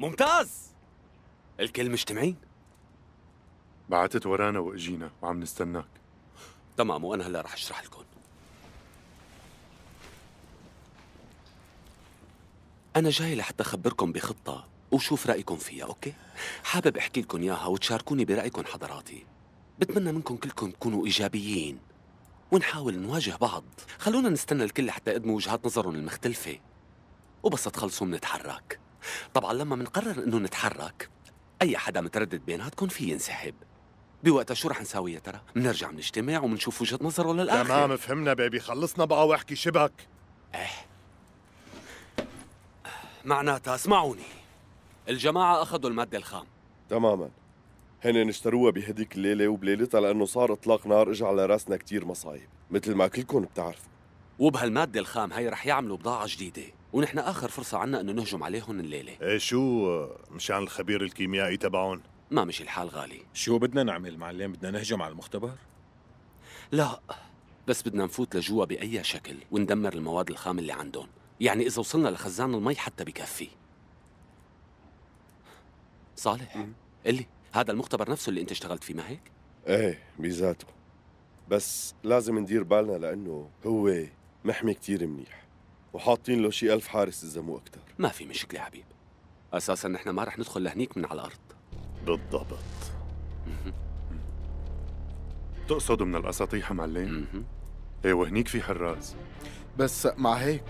ممتاز الكل مجتمعين بعتت ورانا واجينا وعم نستناك تمام وانا هلا رح اشرح لكم انا جاي لحتى اخبركم بخطه وشوف رايكم فيها اوكي حابب احكي لكم اياها وتشاركوني برايكم حضراتي بتمنى منكم كلكم تكونوا ايجابيين ونحاول نواجه بعض خلونا نستنى الكل حتى يقدموا وجهات نظرهم المختلفه وبس تخلصوا منتحرك طبعا لما منقرر انه نتحرك اي حدا متردد بيناتكم فيه ينسحب بوقتها شو رح نساوي يا ترى؟ بنرجع بنجتمع وبنشوف وجهة نظره للآخر تمام فهمنا بيبي خلصنا بقى واحكي شبك ايه معناتها اسمعوني الجماعة أخذوا المادة الخام تماما هن اشتروها بهديك الليلة وبليلتها لأنه صار إطلاق نار إجا على راسنا كتير مصايب مثل ما كلكم بتعرفوا وبهالمادة الخام هي رح يعملوا بضاعة جديدة ونحن آخر فرصة عنا إنه نهجم عليهم الليلة إيه شو مشان الخبير الكيميائي تبعون؟ ما مشي الحال غالي شو بدنا نعمل معلم؟ بدنا نهجم على المختبر؟ لا بس بدنا نفوت لجوا بأي شكل وندمر المواد الخام اللي عندهم يعني إذا وصلنا لخزان المي حتى بكفي صالح اللي هذا المختبر نفسه اللي انت اشتغلت فيه ما هيك؟ ايه بذاته بس لازم ندير بالنا لانه هو محمي كتير منيح وحاطين له شي ألف حارس إذا مو أكتر ما في مشكلة حبيب أساسا نحن ما رح ندخل لهنيك من على الأرض بالضبط تقصد من الأساطيح معلم؟ ايه وهنيك في حراس بس مع هيك